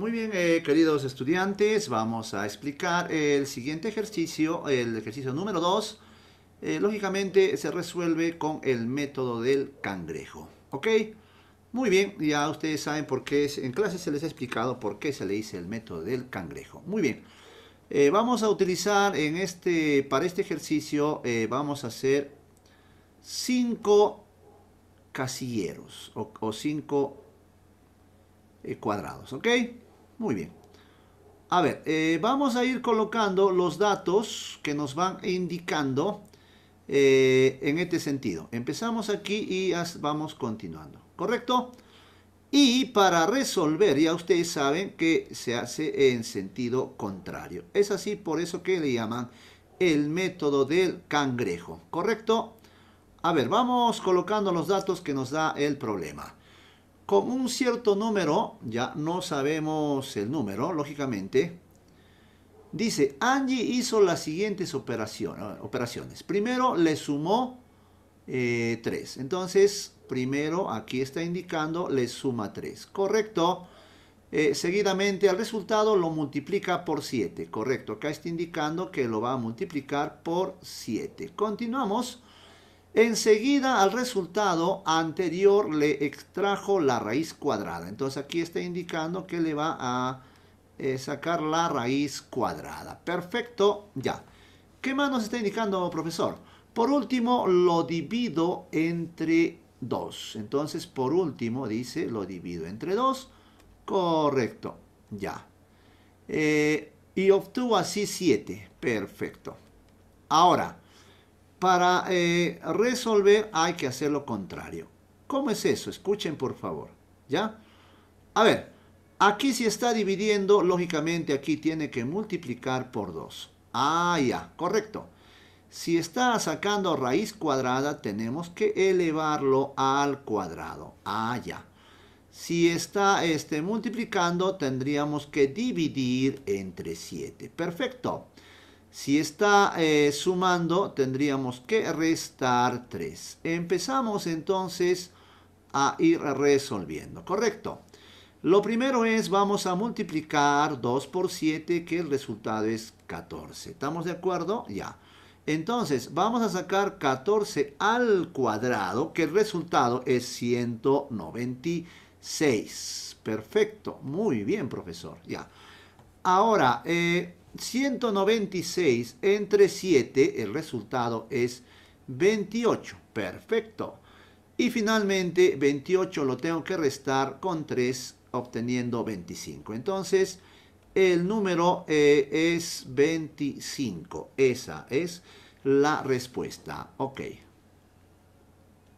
Muy bien, eh, queridos estudiantes, vamos a explicar el siguiente ejercicio, el ejercicio número 2. Eh, lógicamente se resuelve con el método del cangrejo, ¿ok? Muy bien, ya ustedes saben por qué, es, en clase se les ha explicado por qué se le dice el método del cangrejo. Muy bien, eh, vamos a utilizar en este, para este ejercicio, vamos a hacer 5 casilleros o 5 cuadrados, ¿ok? Muy bien. A ver, eh, vamos a ir colocando los datos que nos van indicando eh, en este sentido. Empezamos aquí y vamos continuando, ¿correcto? Y para resolver, ya ustedes saben que se hace en sentido contrario. Es así, por eso que le llaman el método del cangrejo, ¿correcto? A ver, vamos colocando los datos que nos da el problema con un cierto número, ya no sabemos el número, lógicamente, dice, Angie hizo las siguientes ah, operaciones. Primero le sumó 3. Eh, Entonces, primero aquí está indicando, le suma 3. Correcto. Eh, seguidamente al resultado lo multiplica por 7. Correcto. Acá está indicando que lo va a multiplicar por 7. Continuamos. Enseguida al resultado anterior le extrajo la raíz cuadrada. Entonces aquí está indicando que le va a eh, sacar la raíz cuadrada. Perfecto, ya. ¿Qué más nos está indicando, profesor? Por último, lo divido entre 2. Entonces, por último, dice, lo divido entre 2. Correcto, ya. Eh, y obtuvo así 7. Perfecto. Ahora, para eh, resolver hay que hacer lo contrario. ¿Cómo es eso? Escuchen por favor. ¿Ya? A ver, aquí si está dividiendo, lógicamente aquí tiene que multiplicar por 2. Ah, ya, correcto. Si está sacando raíz cuadrada, tenemos que elevarlo al cuadrado. Ah, ya. Si está este, multiplicando, tendríamos que dividir entre 7. Perfecto. Si está eh, sumando, tendríamos que restar 3. Empezamos entonces a ir resolviendo, ¿correcto? Lo primero es, vamos a multiplicar 2 por 7, que el resultado es 14. ¿Estamos de acuerdo? Ya. Entonces, vamos a sacar 14 al cuadrado, que el resultado es 196. Perfecto. Muy bien, profesor. Ya. Ahora, eh, 196 entre 7, el resultado es 28. Perfecto. Y finalmente 28 lo tengo que restar con 3 obteniendo 25. Entonces el número eh, es 25. Esa es la respuesta. Ok.